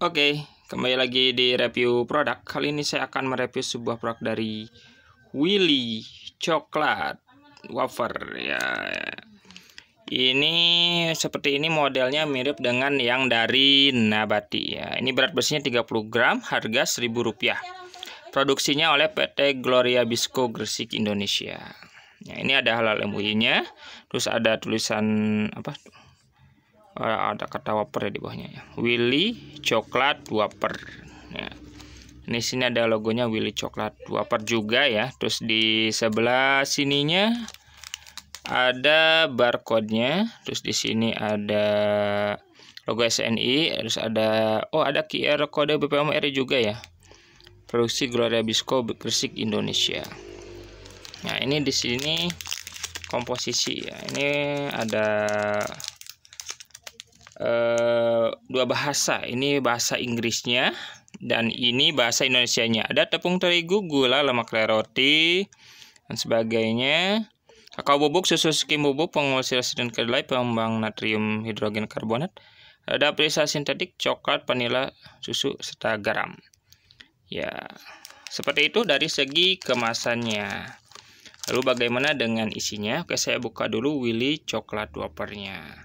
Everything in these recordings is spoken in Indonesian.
Oke, okay, kembali lagi di review produk. Kali ini saya akan mereview sebuah produk dari Willy Coklat Wafer ya. Ini seperti ini modelnya mirip dengan yang dari Nabati ya. Ini berat bersihnya 30 gram, harga 1.000 rupiah. Produksinya oleh PT Gloria Bisco Gresik Indonesia. Ya, ini ada halal MUI-nya, terus ada tulisan apa? ada kata wafer ya di bawahnya ya. Willy coklat wafer ya. Ini sini ada logonya Willy coklat wafer juga ya. Terus di sebelah sininya ada barcode-nya, terus di sini ada logo SNI, terus ada oh ada QR kode BPOMR juga ya. Produksi Gloria Bisco Gresik Indonesia. Nah, ini di sini komposisi ya. Ini ada dua bahasa. Ini bahasa Inggrisnya dan ini bahasa Indonesianya. Ada tepung terigu, gula, lemak roti dan sebagainya. Kakao bubuk, susu skim bubuk, pengusir dan kedelai, pengembang natrium hidrogen karbonat. Ada perisa sintetik, coklat, vanila, susu, serta garam. Ya, seperti itu dari segi kemasannya. Lalu bagaimana dengan isinya? Oke, saya buka dulu Willy coklat wafernya.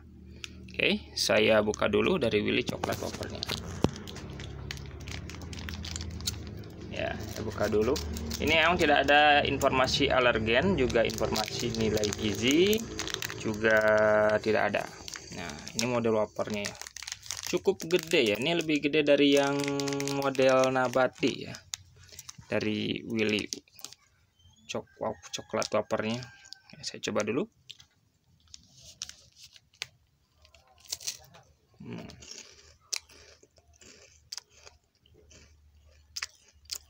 Oke, saya buka dulu dari Willy coklat wafernya. Ya, saya buka dulu. Ini yang tidak ada informasi alergen, juga informasi nilai gizi, juga tidak ada. Nah, ini model wafernya ya. Cukup gede ya. Ini lebih gede dari yang model nabati ya. Dari Willy coklat wafernya. Ya, saya coba dulu.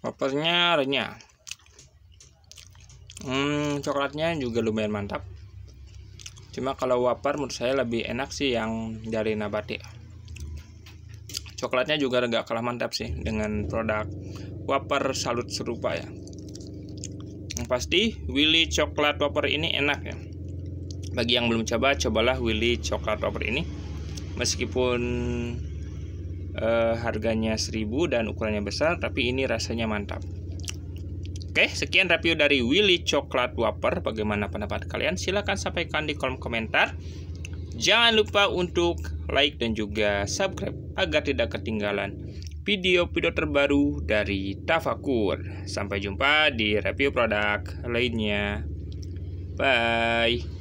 wafernya renyah hmm, coklatnya juga lumayan mantap cuma kalau wafer menurut saya lebih enak sih yang dari nabati coklatnya juga agak kalah mantap sih dengan produk wafer salut serupa ya yang pasti Willy coklat wafer ini enak ya bagi yang belum coba cobalah Willy coklat wafer ini meskipun e, harganya 1000 dan ukurannya besar tapi ini rasanya mantap Oke, sekian review dari Willy Coklat Wafer. Bagaimana pendapat kalian? Silahkan sampaikan di kolom komentar. Jangan lupa untuk like dan juga subscribe agar tidak ketinggalan video-video terbaru dari Tafakur. Sampai jumpa di review produk lainnya. Bye.